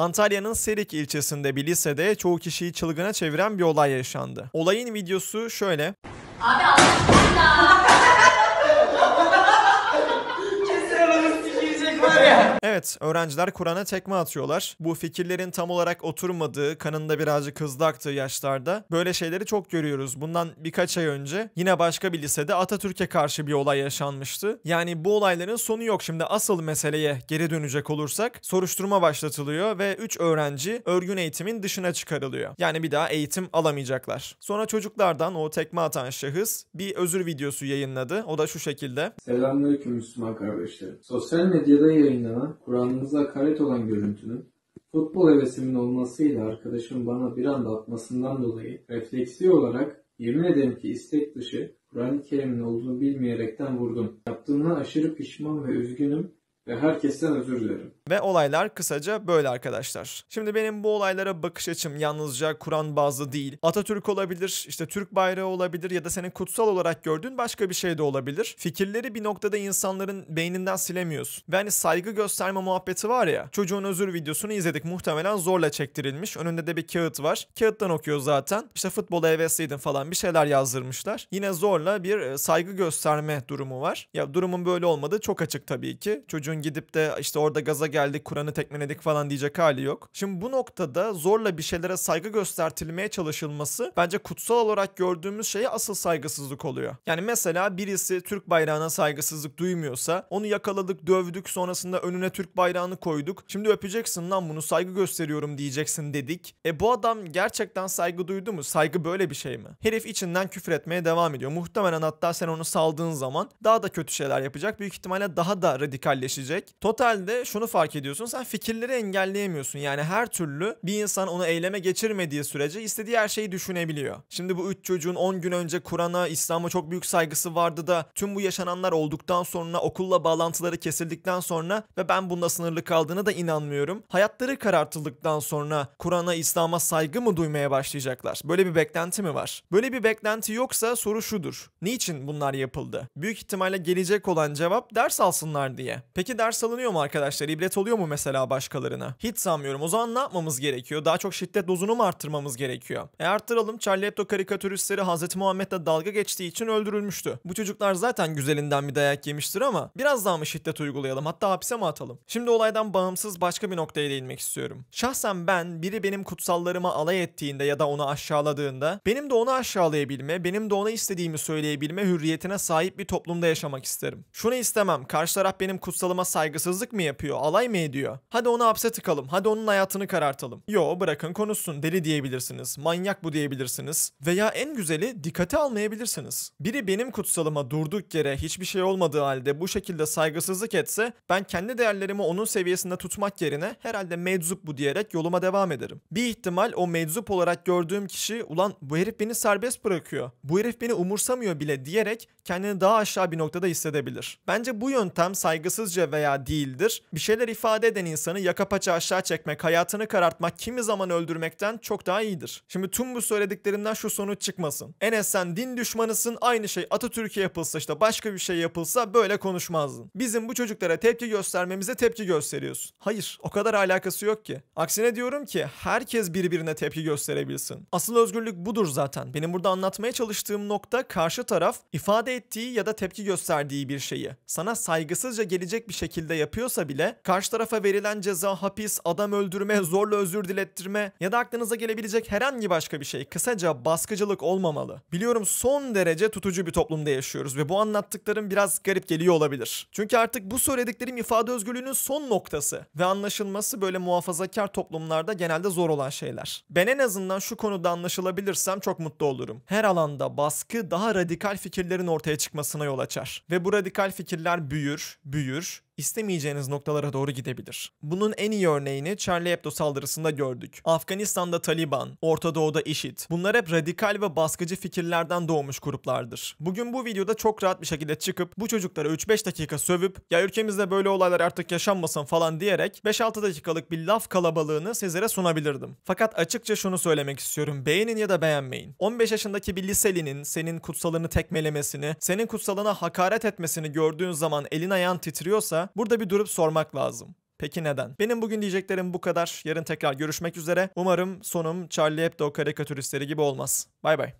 Antalya'nın Serik ilçesinde bir lisede çoğu kişiyi çılgına çeviren bir olay yaşandı. Olayın videosu şöyle. Abi Allah Evet, öğrenciler Kur'an'a tekme atıyorlar. Bu fikirlerin tam olarak oturmadığı, kanında birazcık hızlı aktığı yaşlarda böyle şeyleri çok görüyoruz. Bundan birkaç ay önce yine başka bir lisede Atatürk'e karşı bir olay yaşanmıştı. Yani bu olayların sonu yok. Şimdi asıl meseleye geri dönecek olursak soruşturma başlatılıyor ve 3 öğrenci örgün eğitimin dışına çıkarılıyor. Yani bir daha eğitim alamayacaklar. Sonra çocuklardan o tekme atan şahıs bir özür videosu yayınladı. O da şu şekilde. Selamünaleyküm Müslüman kardeşlerim. Sosyal medyada yayınlanan sonra Kur'an'ımıza hakaret olan görüntünün futbol hevesimin olmasıyla arkadaşım bana bir anda atmasından dolayı refleksi olarak yemin ederim ki istek dışı Kur'an-ı Kerim'in olduğunu bilmeyerekten vurdum. Yaptığına aşırı pişman ve üzgünüm ve herkesten özür dilerim. Ve olaylar kısaca böyle arkadaşlar. Şimdi benim bu olaylara bakış açım yalnızca Kur'an bazlı değil. Atatürk olabilir, işte Türk bayrağı olabilir ya da senin kutsal olarak gördüğün başka bir şey de olabilir. Fikirleri bir noktada insanların beyninden silemiyorsun. Ve hani saygı gösterme muhabbeti var ya. Çocuğun özür videosunu izledik. Muhtemelen zorla çektirilmiş. Önünde de bir kağıt var. Kağıttan okuyor zaten. İşte futbola hevesliydin falan bir şeyler yazdırmışlar. Yine zorla bir e, saygı gösterme durumu var. Ya durumun böyle olmadığı çok açık tabii ki. Çocuğun çocuğun gidip de işte orada gaza geldik Kur'an'ı tekmeledik falan diyecek hali yok. Şimdi bu noktada zorla bir şeylere saygı göstertilmeye çalışılması bence kutsal olarak gördüğümüz şeye asıl saygısızlık oluyor. Yani mesela birisi Türk bayrağına saygısızlık duymuyorsa onu yakaladık dövdük sonrasında önüne Türk bayrağını koyduk. Şimdi öpeceksin lan bunu saygı gösteriyorum diyeceksin dedik. E bu adam gerçekten saygı duydu mu? Saygı böyle bir şey mi? Herif içinden küfür etmeye devam ediyor. Muhtemelen hatta sen onu saldığın zaman daha da kötü şeyler yapacak. Büyük ihtimalle daha da radikalleşecek geçecek. Totalde şunu fark ediyorsun sen fikirleri engelleyemiyorsun. Yani her türlü bir insan onu eyleme geçirmediği sürece istediği her şeyi düşünebiliyor. Şimdi bu üç çocuğun 10 gün önce Kur'an'a, İslam'a çok büyük saygısı vardı da tüm bu yaşananlar olduktan sonra okulla bağlantıları kesildikten sonra ve ben bunda sınırlı kaldığına da inanmıyorum. Hayatları karartıldıktan sonra Kur'an'a, İslam'a saygı mı duymaya başlayacaklar? Böyle bir beklenti mi var? Böyle bir beklenti yoksa soru şudur. Niçin bunlar yapıldı? Büyük ihtimalle gelecek olan cevap ders alsınlar diye. Peki Peki ders alınıyor mu arkadaşlar? İbret oluyor mu mesela başkalarına? Hiç sanmıyorum. O zaman ne yapmamız gerekiyor? Daha çok şiddet dozunu mu arttırmamız gerekiyor? E arttıralım. Charlie Hebdo karikatüristleri Hz. Muhammed'le dalga geçtiği için öldürülmüştü. Bu çocuklar zaten güzelinden bir dayak yemiştir ama biraz daha mı şiddet uygulayalım? Hatta hapse mi atalım? Şimdi olaydan bağımsız başka bir noktaya değinmek istiyorum. Şahsen ben biri benim kutsallarıma alay ettiğinde ya da onu aşağıladığında benim de onu aşağılayabilme, benim de ona istediğimi söyleyebilme hürriyetine sahip bir toplumda yaşamak isterim. Şunu istemem. Karşı taraf benim kutsalım adama saygısızlık mı yapıyor? Alay mı ediyor? Hadi onu hapse tıkalım. Hadi onun hayatını karartalım. Yo bırakın konuşsun. Deli diyebilirsiniz. Manyak bu diyebilirsiniz. Veya en güzeli dikkate almayabilirsiniz. Biri benim kutsalıma durduk yere hiçbir şey olmadığı halde bu şekilde saygısızlık etse ben kendi değerlerimi onun seviyesinde tutmak yerine herhalde meczup bu diyerek yoluma devam ederim. Bir ihtimal o meczup olarak gördüğüm kişi ulan bu herif beni serbest bırakıyor. Bu herif beni umursamıyor bile diyerek kendini daha aşağı bir noktada hissedebilir. Bence bu yöntem saygısızca veya değildir. Bir şeyler ifade eden insanı yaka paça aşağı çekmek, hayatını karartmak kimi zaman öldürmekten çok daha iyidir. Şimdi tüm bu söylediklerimden şu sonuç çıkmasın. Enes sen din düşmanısın aynı şey Atatürk'e yapılsa işte başka bir şey yapılsa böyle konuşmazdın. Bizim bu çocuklara tepki göstermemize tepki gösteriyorsun. Hayır o kadar alakası yok ki. Aksine diyorum ki herkes birbirine tepki gösterebilsin. Asıl özgürlük budur zaten. Benim burada anlatmaya çalıştığım nokta karşı taraf ifade ettiği ya da tepki gösterdiği bir şeyi. Sana saygısızca gelecek bir şekilde yapıyorsa bile karşı tarafa verilen ceza hapis, adam öldürme, zorla özür dilettirme ya da aklınıza gelebilecek herhangi başka bir şey kısaca baskıcılık olmamalı. Biliyorum son derece tutucu bir toplumda yaşıyoruz ve bu anlattıklarım biraz garip geliyor olabilir. Çünkü artık bu söylediklerim ifade özgürlüğünün son noktası ve anlaşılması böyle muhafazakar toplumlarda genelde zor olan şeyler. Ben en azından şu konuda anlaşılabilirsem çok mutlu olurum. Her alanda baskı daha radikal fikirlerin ortaya çıkmasına yol açar ve bu radikal fikirler büyür, büyür, istemeyeceğiniz noktalara doğru gidebilir. Bunun en iyi örneğini Charlie Hebdo saldırısında gördük. Afganistan'da Taliban, Orta Doğu'da IŞİD. Bunlar hep radikal ve baskıcı fikirlerden doğmuş gruplardır. Bugün bu videoda çok rahat bir şekilde çıkıp bu çocuklara 3-5 dakika sövüp ya ülkemizde böyle olaylar artık yaşanmasın falan diyerek 5-6 dakikalık bir laf kalabalığını sizlere sunabilirdim. Fakat açıkça şunu söylemek istiyorum. Beğenin ya da beğenmeyin. 15 yaşındaki bir liselinin senin kutsalını tekmelemesini, senin kutsalına hakaret etmesini gördüğün zaman elin ayağın titriyorsa burada bir durup sormak lazım. Peki neden? Benim bugün diyeceklerim bu kadar. Yarın tekrar görüşmek üzere. Umarım sonum Charlie Hebdo karikatüristleri gibi olmaz. Bay bay.